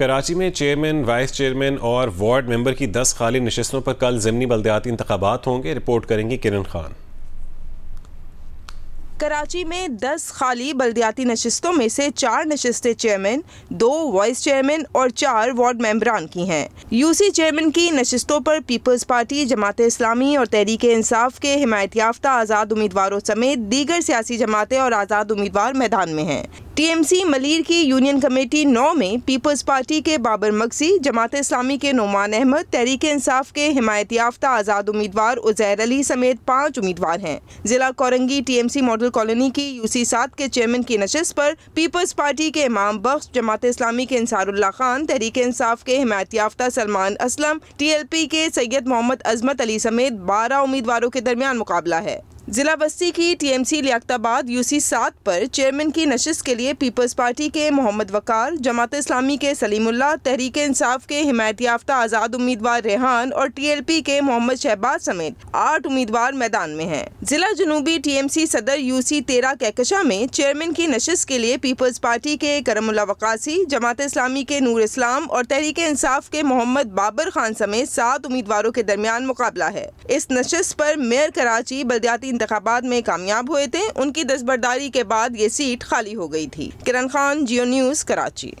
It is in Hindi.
कराची में चेयरमैन वाइस चेयरमैन और वार्ड मेंबर की दस खाली नशस्तों पर कल ज़मनी बलदयाती इंतबात होंगे रिपोर्ट करेंगी किरण खान कराची में 10 खाली बल्दियाती नशस्तों में से चार नशस्तें चेयरमैन दो वाइस चेयरमैन और चार वार्ड मेंबरान की हैं यूसी चेयरमैन की नशस्तों पर पीपल्स पार्टी जमात इस्लामी और तहरीक इंसाफ के हिमायत याफ्ता आज़ाद उम्मीदवारों समेत दीगर सियासी जमातें और आज़ाद उम्मीदवार मैदान में हैं टीएमसी मलिर की यूनियन कमेटी नौ में पीपल्स पार्टी के बाबर मकसी जमात इस्लामी के नुमान अहमद तहरीक इंसाफ के हिमायत याफ्ता आज़ाद उम्मीदवार उजैर अली समेत पाँच उम्मीदवार हैं जिला कोरंगी टीएमसी मॉडल कॉलोनी की यूसी सात के चेयरमैन की नशस्त पर पीपल्स पार्टी के इमाम बख्श जमात इस्लामी के इंसारुल्ला खान तहरीक इंसाफ के हिमायत याफ्ता सलमान असलम टी के सैयद मोहम्मद अजमत अली समेत बारह उम्मीदवारों के दरमियान मुकाबला है जिला बस्ती की टीएमसी लियाताबाद यूसी सात पर चेयरमैन की नशस्त के लिए पीपल्स पार्टी के मोहम्मद वकार जमात इस्लामी के सलीमुल्ला तहरीक इंसाफ के हिमायत याफ्ता आज़ाद उम्मीदवार रेहान और टीएलपी के मोहम्मद शहबाज समेत आठ उम्मीदवार मैदान में हैं। जिला जनूबी टीएमसी सदर यूसी तेरह कैकशा में चेयरमैन की नशस्त के लिए पीपल्स पार्टी के करमुल्ला वकासी जमात इस्लामी के नूर इस्लाम और तहरीक इंसाफ के मोहम्मद बाबर खान समेत सात उम्मीदवारों के दरमियान मुकाबला है इस नशस्त आरोप मेयर कराची बलदियाती इंतबात में कामयाब हुए थे उनकी दस्तबरदारी के बाद ये सीट खाली हो गई थी किरण खान जियो न्यूज़ कराची